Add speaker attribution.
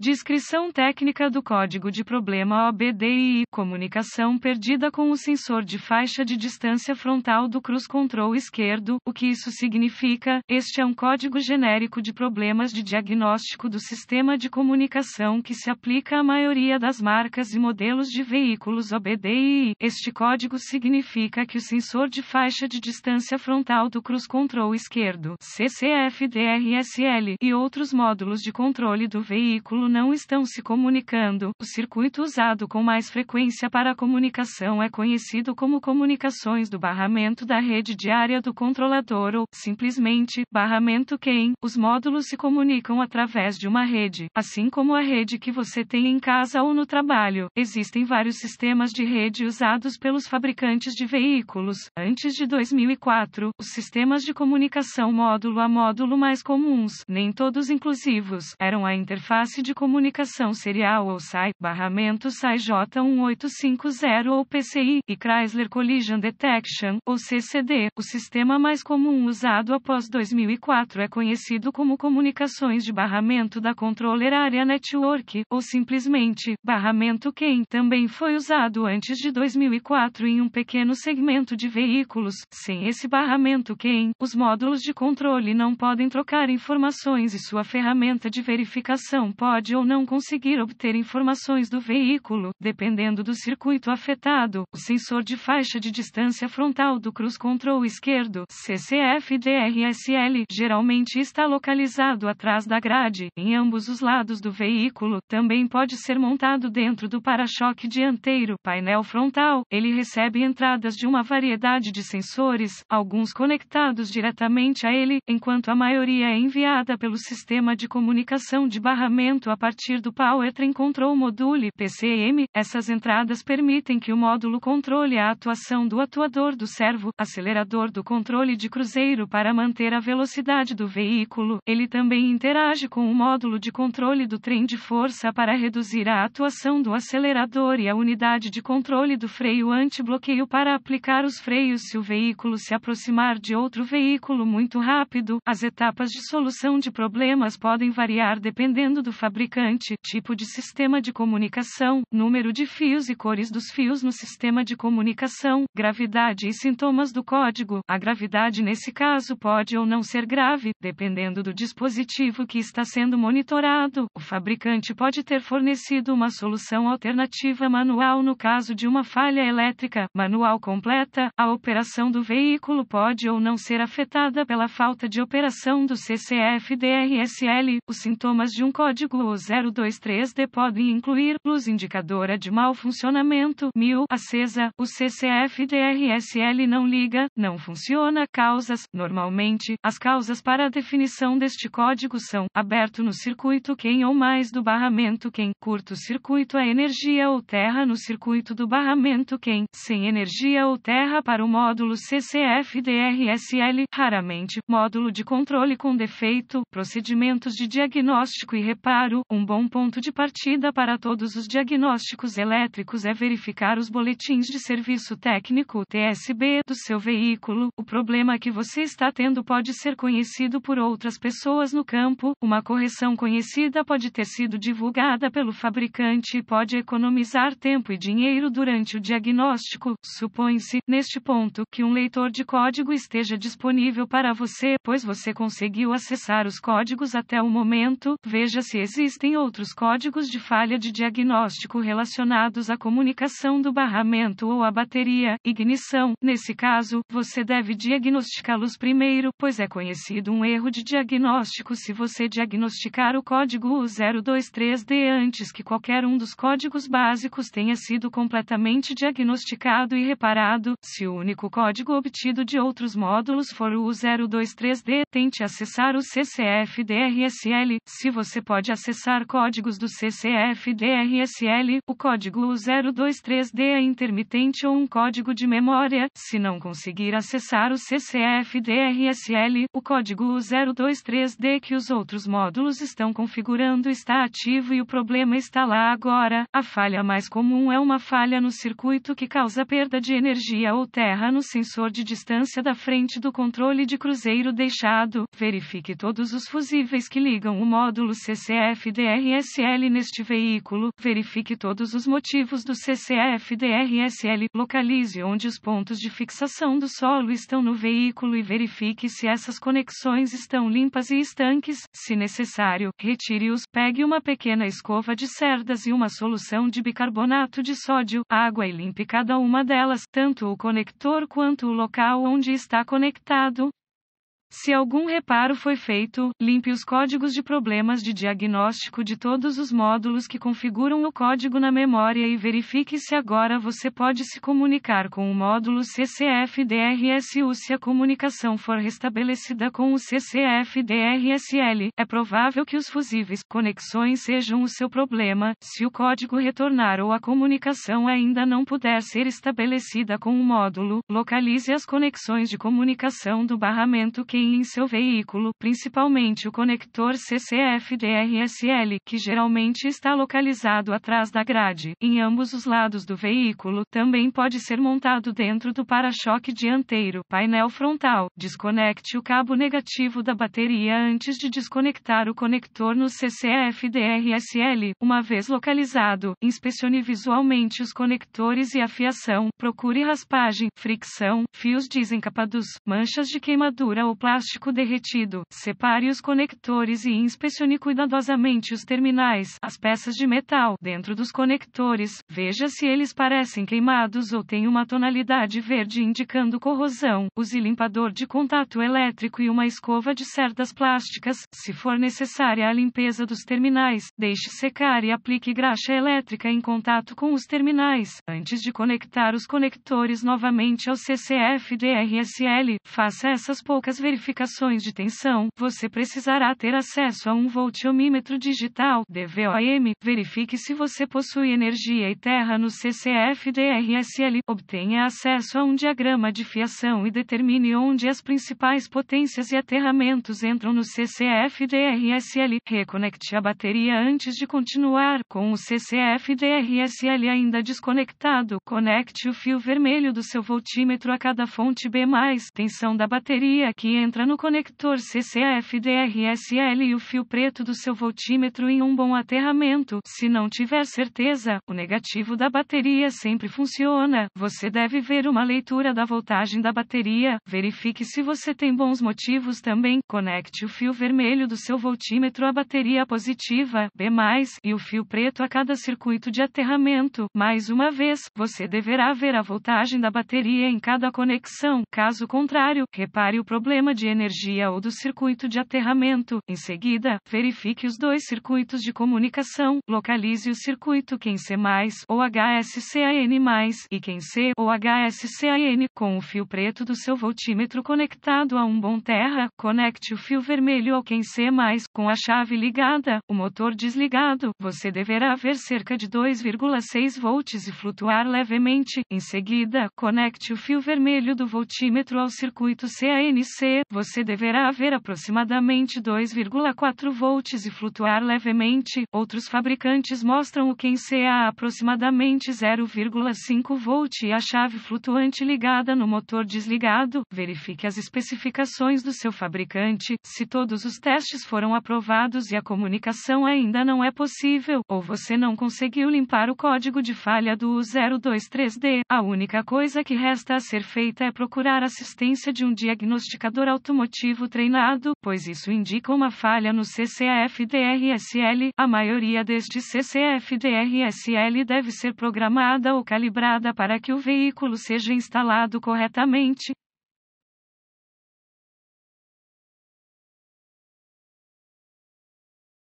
Speaker 1: Descrição técnica do código de problema OBDI comunicação perdida com o sensor de faixa de distância frontal do cruz control esquerdo. O que isso significa? Este é um código genérico de problemas de diagnóstico do sistema de comunicação que se aplica à maioria das marcas e modelos de veículos OBDI. Este código significa que o sensor de faixa de distância frontal do cruz control esquerdo, CCF-DRSL, e outros módulos de controle do veículo não estão se comunicando. O circuito usado com mais frequência para a comunicação é conhecido como comunicações do barramento da rede de área do controlador ou, simplesmente, barramento quem. Os módulos se comunicam através de uma rede, assim como a rede que você tem em casa ou no trabalho. Existem vários sistemas de rede usados pelos fabricantes de veículos. Antes de 2004, os sistemas de comunicação módulo a módulo mais comuns, nem todos inclusivos, eram a interface de Comunicação Serial ou SAI, barramento SAI J1850 ou PCI, e Chrysler Collision Detection, ou CCD. O sistema mais comum usado após 2004 é conhecido como comunicações de barramento da Controller Area Network, ou simplesmente, barramento CAN também foi usado antes de 2004 em um pequeno segmento de veículos. Sem esse barramento CAN os módulos de controle não podem trocar informações e sua ferramenta de verificação pode pode ou não conseguir obter informações do veículo, dependendo do circuito afetado. O sensor de faixa de distância frontal do cruise control esquerdo, ccf geralmente está localizado atrás da grade, em ambos os lados do veículo, também pode ser montado dentro do para-choque dianteiro, painel frontal. Ele recebe entradas de uma variedade de sensores, alguns conectados diretamente a ele, enquanto a maioria é enviada pelo sistema de comunicação de barramento a partir do Powertrain Control Module PCM, essas entradas permitem que o módulo controle a atuação do atuador do servo, acelerador do controle de cruzeiro para manter a velocidade do veículo. Ele também interage com o módulo de controle do trem de força para reduzir a atuação do acelerador e a unidade de controle do freio anti-bloqueio para aplicar os freios se o veículo se aproximar de outro veículo muito rápido. As etapas de solução de problemas podem variar dependendo do fabricante comunicante, tipo de sistema de comunicação, número de fios e cores dos fios no sistema de comunicação, gravidade e sintomas do código. A gravidade nesse caso pode ou não ser grave, dependendo do dispositivo que está sendo monitorado. O fabricante pode ter fornecido uma solução alternativa manual no caso de uma falha elétrica, manual completa. A operação do veículo pode ou não ser afetada pela falta de operação do CCF-DRSL. Os sintomas de um código o 023 d podem incluir luz indicadora de mau funcionamento, mil, acesa, o CCF-DRSL não liga, não funciona, causas, normalmente, as causas para a definição deste código são, aberto no circuito quem ou mais do barramento quem, curto-circuito a energia ou terra no circuito do barramento quem, sem energia ou terra para o módulo CCF-DRSL, raramente, módulo de controle com defeito, procedimentos de diagnóstico e reparo, um bom ponto de partida para todos os diagnósticos elétricos é verificar os boletins de serviço técnico TSB do seu veículo. O problema que você está tendo pode ser conhecido por outras pessoas no campo. Uma correção conhecida pode ter sido divulgada pelo fabricante e pode economizar tempo e dinheiro durante o diagnóstico. Supõe-se, neste ponto, que um leitor de código esteja disponível para você, pois você conseguiu acessar os códigos até o momento. Veja se existe Existem outros códigos de falha de diagnóstico relacionados à comunicação do barramento ou à bateria, ignição. Nesse caso, você deve diagnosticá-los primeiro, pois é conhecido um erro de diagnóstico se você diagnosticar o código U023D antes que qualquer um dos códigos básicos tenha sido completamente diagnosticado e reparado. Se o único código obtido de outros módulos for o U023D, tente acessar o CCF DRSL. Se você pode acessar acessar códigos do CCF-DRSL, o código 023D é intermitente ou um código de memória, se não conseguir acessar o CCF-DRSL, o código 023D que os outros módulos estão configurando está ativo e o problema está lá agora. A falha mais comum é uma falha no circuito que causa perda de energia ou terra no sensor de distância da frente do controle de cruzeiro deixado. Verifique todos os fusíveis que ligam o módulo CCF CCFDRSL neste veículo, verifique todos os motivos do ccf localize onde os pontos de fixação do solo estão no veículo e verifique se essas conexões estão limpas e estanques, se necessário, retire-os, pegue uma pequena escova de cerdas e uma solução de bicarbonato de sódio, água e é limpe cada uma delas, tanto o conector quanto o local onde está conectado, se algum reparo foi feito, limpe os códigos de problemas de diagnóstico de todos os módulos que configuram o código na memória e verifique se agora você pode se comunicar com o módulo CCFDRSU Se a comunicação for restabelecida com o CCFDRSL, é provável que os fusíveis conexões sejam o seu problema, se o código retornar ou a comunicação ainda não puder ser estabelecida com o módulo, localize as conexões de comunicação do barramento que em seu veículo, principalmente o conector CCF-DRSL, que geralmente está localizado atrás da grade, em ambos os lados do veículo, também pode ser montado dentro do para-choque dianteiro, painel frontal. Desconecte o cabo negativo da bateria antes de desconectar o conector no CCF-DRSL, uma vez localizado, inspecione visualmente os conectores e a fiação, procure raspagem, fricção, fios desencapados, manchas de queimadura ou plástico derretido. Separe os conectores e inspecione cuidadosamente os terminais, as peças de metal, dentro dos conectores. Veja se eles parecem queimados ou têm uma tonalidade verde indicando corrosão. Use limpador de contato elétrico e uma escova de cerdas plásticas. Se for necessária a limpeza dos terminais, deixe secar e aplique graxa elétrica em contato com os terminais. Antes de conectar os conectores novamente ao CCF-DRSL, faça essas poucas verificações verificações de tensão, você precisará ter acesso a um voltímetro digital DVOM. Verifique se você possui energia e terra no CCF-DRSL. Obtenha acesso a um diagrama de fiação e determine onde as principais potências e aterramentos entram no CCF-DRSL. Reconecte a bateria antes de continuar. Com o CCF-DRSL ainda desconectado, conecte o fio vermelho do seu voltímetro a cada fonte B+, tensão da bateria que entra entra no conector CCAF-DRSL e o fio preto do seu voltímetro em um bom aterramento. Se não tiver certeza, o negativo da bateria sempre funciona. Você deve ver uma leitura da voltagem da bateria. Verifique se você tem bons motivos também. Conecte o fio vermelho do seu voltímetro à bateria positiva, B+, e o fio preto a cada circuito de aterramento. Mais uma vez, você deverá ver a voltagem da bateria em cada conexão. Caso contrário, repare o problema de de energia ou do circuito de aterramento. Em seguida, verifique os dois circuitos de comunicação, localize o circuito quem C+, ou HSCAN+, e quem C, ou HSCAN, com o fio preto do seu voltímetro conectado a um bom terra, conecte o fio vermelho ao quem C+, com a chave ligada, o motor desligado, você deverá ver cerca de 2,6 volts e flutuar levemente, em seguida, conecte o fio vermelho do voltímetro ao circuito CANC, você deverá haver aproximadamente 2,4 volts e flutuar levemente. Outros fabricantes mostram o QNCA a aproximadamente 0,5 volt e a chave flutuante ligada no motor desligado. Verifique as especificações do seu fabricante, se todos os testes foram aprovados e a comunicação ainda não é possível, ou você não conseguiu limpar o código de falha do U023D. A única coisa que resta a ser feita é procurar assistência de um diagnosticador automotivo treinado, pois isso indica uma falha no CCAF-DRSL. A maioria deste CCAF-DRSL deve ser programada ou calibrada para que o veículo seja instalado corretamente,